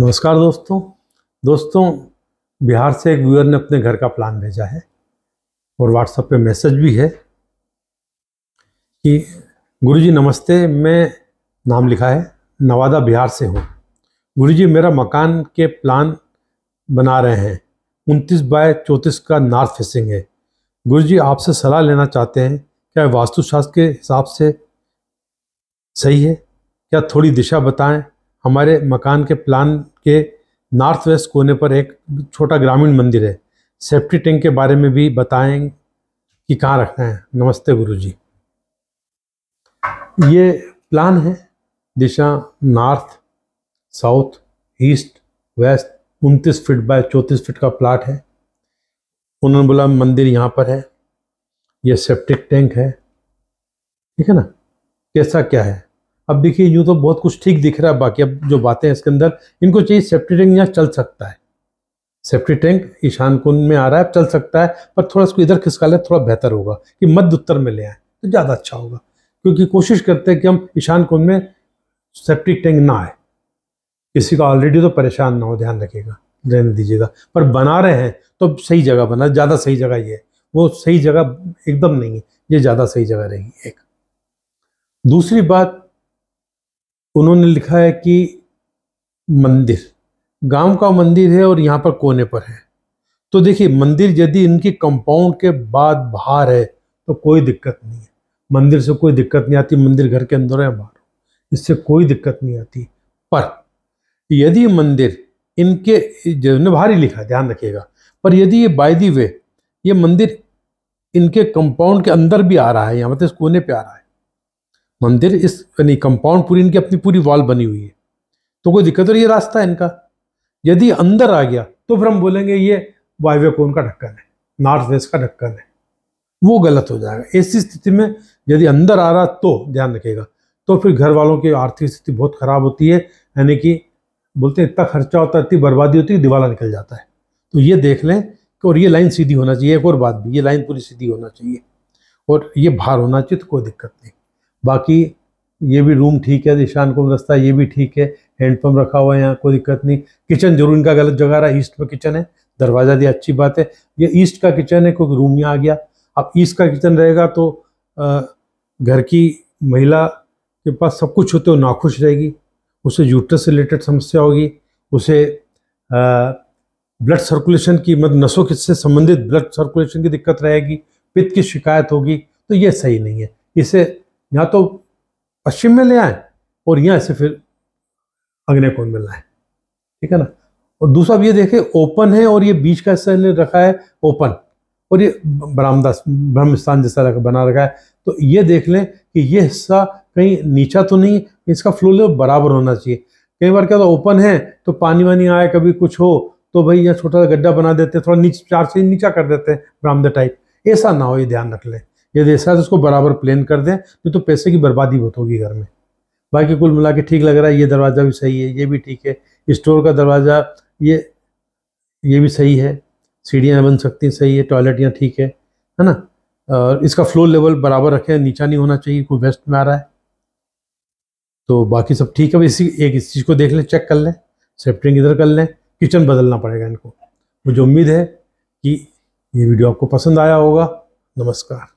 नमस्कार दोस्तों दोस्तों बिहार से एक व्यूअर ने अपने घर का प्लान भेजा है और व्हाट्सएप पे मैसेज भी है कि गुरुजी नमस्ते मैं नाम लिखा है नवादा बिहार से हूँ गुरुजी मेरा मकान के प्लान बना रहे हैं उनतीस बाय चौंतीस का नॉर्थ फेसिंग है गुरुजी आपसे सलाह लेना चाहते हैं क्या वास्तुशास्त्र के हिसाब से सही है क्या थोड़ी दिशा बताएं हमारे मकान के प्लान के नॉर्थ वेस्ट कोने पर एक छोटा ग्रामीण मंदिर है सेफ्टी टैंक के बारे में भी बताएं कि कहाँ रखना है नमस्ते गुरुजी ये प्लान है दिशा नॉर्थ साउथ ईस्ट वेस्ट उनतीस फिट बाय चौंतीस फिट का प्लाट है उन्होंने बोला मंदिर यहाँ पर है यह सेप्टिक टैंक है ठीक है ना कैसा क्या है अब देखिए यूँ तो बहुत कुछ ठीक दिख रहा है बाकी अब जो बातें हैं इसके अंदर इनको चाहिए सेफ्टी टैंक यहाँ चल सकता है सेफ्टी टैंक ईशान कुंड में आ रहा है चल सकता है पर थोड़ा इसको इधर खिसका लें थोड़ा बेहतर होगा कि मध्य उत्तर में ले आए तो ज़्यादा अच्छा होगा क्योंकि कोशिश करते हैं कि हम ईशान कुंड में सेप्टिक टैंक ना आए किसी का ऑलरेडी तो परेशान ना हो ध्यान रखिएगा रहने दीजिएगा पर बना रहे हैं तो सही जगह बना ज़्यादा सही जगह ये है वो सही जगह एकदम नहीं है ये ज़्यादा सही जगह रहेगी एक दूसरी बात उन्होंने लिखा है कि मंदिर गांव का मंदिर है और यहाँ पर कोने पर है तो देखिए मंदिर यदि इनके कंपाउंड के बाद बाहर है तो कोई दिक्कत नहीं है मंदिर से कोई दिक्कत नहीं आती मंदिर घर के अंदर है बाहर इससे कोई दिक्कत नहीं आती पर यदि मंदिर इनके जो भारी लिखा ध्यान रखिएगा पर यदि ये बाय दी वे ये मंदिर इनके कंपाउंड के अंदर भी आ रहा है यहाँ मतलब इस कोने पे आ रहा है मंदिर इस यानी कंपाउंड पूरी इनकी अपनी पूरी वॉल बनी हुई है तो कोई दिक्कत और ये रास्ता है इनका यदि अंदर आ गया तो फिर हम बोलेंगे ये वायव्य कोण का ढक्कन है नॉर्थ वेस्ट का ढक्कन है वो गलत हो जाएगा ऐसी स्थिति में यदि अंदर आ रहा तो ध्यान रखेगा तो फिर घर वालों की आर्थिक स्थिति बहुत खराब होती है यानी कि बोलते हैं इतना खर्चा होता है इतनी बर्बादी होती है दिवाला निकल जाता है तो ये देख लें कि और ये लाइन सीधी होना चाहिए एक और बात भी ये लाइन पूरी सीधी होना चाहिए और ये भार होना चाहिए तो कोई दिक्कत नहीं बाकी ये भी रूम ठीक है ईशान को रास्ता ये भी ठीक है हैंडपम्प रखा हुआ है यहाँ कोई दिक्कत नहीं किचन जरूर इनका गलत जगह रहा ईस्ट में किचन है दरवाज़ा दिया अच्छी बात है ये ईस्ट का किचन है क्योंकि रूम यहाँ आ गया अब ईस्ट का किचन रहेगा तो घर की महिला के पास सब कुछ होते हो नाखुश रहेगी उसे यूट्रस से रिलेटेड समस्या होगी उसे ब्लड सर्कुलेशन की मतलब नसों से संबंधित ब्लड सर्कुलेशन की दिक्कत रहेगी पित्त की शिकायत होगी तो ये सही नहीं है इसे या तो पश्चिम में ले आए और यहाँ से फिर अग्नि कोण में लाए ठीक है ना और दूसरा अब ये देखें ओपन है और ये बीच का हिस्सा इन्हें रखा है ओपन और ये ब्रह्म ब्रह्मस्थान जैसा बना रखा है तो ये देख लें कि ये हिस्सा कहीं नीचा तो नहीं इसका फ्लो लेवल बराबर होना चाहिए कई बार क्या होता है ओपन है तो पानी वानी आए कभी कुछ हो तो भाई यहाँ छोटा सा गड्ढा बना देते हैं थोड़ा नीचे चार से नीचा कर देते हैं बरामदा टाइप ऐसा ना हो ये ध्यान रख लें यदि ऐसा है तो उसको बराबर प्लेन कर दें नहीं तो पैसे की बर्बादी बहुत होगी घर में बाकी कुल मिला के ठीक लग रहा है ये दरवाज़ा भी सही है ये भी ठीक है स्टोर का दरवाज़ा ये ये भी सही है सीढ़ियाँ बन सकती हैं सही है टॉयलेट यहाँ ठीक है है ना और इसका फ्लोर लेवल बराबर रखें नीचा नहीं होना चाहिए कोई वेस्ट में आ रहा है तो बाकी सब ठीक है इसी एक इस चीज़ को देख लें चेक कर लें सेफ्टिंग इधर कर लें किचन बदलना पड़ेगा इनको मुझे उम्मीद है कि ये वीडियो आपको पसंद आया होगा नमस्कार